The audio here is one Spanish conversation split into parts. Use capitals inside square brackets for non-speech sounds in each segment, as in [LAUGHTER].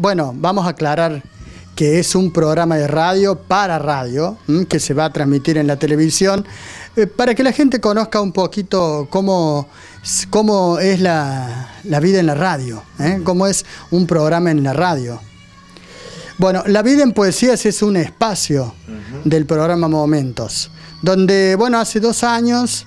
Bueno, vamos a aclarar que es un programa de radio para radio, que se va a transmitir en la televisión, eh, para que la gente conozca un poquito cómo, es la, vida en la radio, ¿eh? cómo es un programa en la radio. Bueno, La vida en poesías es un espacio del programa Momentos, donde, bueno, hace dos años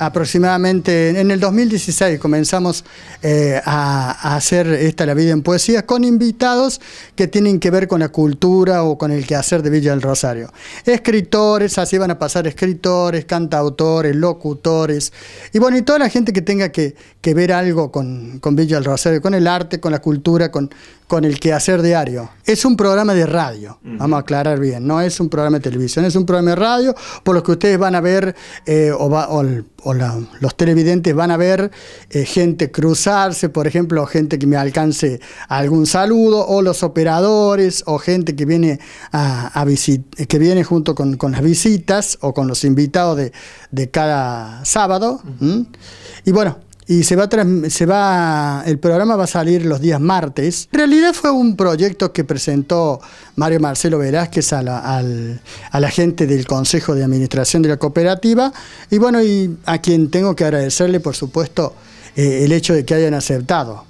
aproximadamente en el 2016 comenzamos eh, a, hacer esta La Vida en Poesía con invitados que tienen que ver con la cultura o con el quehacer de Villa del Rosario. Escritores, así van a pasar escritores, cantautores, locutores y bueno, y toda la gente que tenga que, ver algo con, con Villa del Rosario, con el arte, con la cultura, con, con el quehacer diario. Es un programa de radio, vamos a aclarar bien, no es un programa de televisión, es un programa de radio, por lo que ustedes van a ver, eh, o, los televidentes van a ver eh, gente cruzarse, por ejemplo, gente que me alcance algún saludo, o los operadores, o gente que viene, a, eh, que viene junto con, las visitas o con los invitados de, cada sábado. Y bueno, y se va, se va, el programa va a salir los días martes. En realidad fue un proyecto que presentó Mario Marcelo Velázquez a la, gente del Consejo de Administración de la Cooperativa y bueno, y a quien tengo que agradecerle, por supuesto, eh, el hecho de que hayan aceptado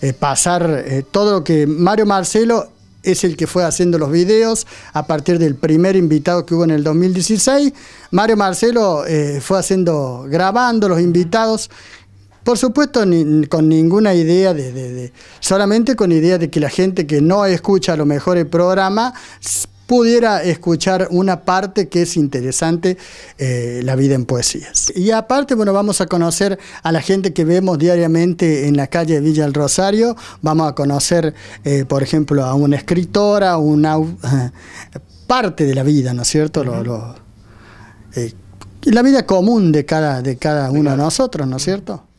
eh, pasar eh, todo lo que Mario Marcelo es el que fue haciendo los videos a partir del primer invitado que hubo en el 2016. Mario Marcelo fue haciendo, grabando los invitados por supuesto, con ninguna idea de, solamente con idea de que la gente que no escucha lo mejor el programa pudiera escuchar una parte que es interesante, eh, la vida en poesías. Y aparte, bueno, vamos a conocer a la gente que vemos diariamente en la calle de Villa del Rosario, vamos a conocer, eh, por ejemplo, a una escritora, una [LAUGHS] parte de la vida, ¿no es cierto? Eh, la vida común de cada, de cada uno de nosotros, ¿no es cierto?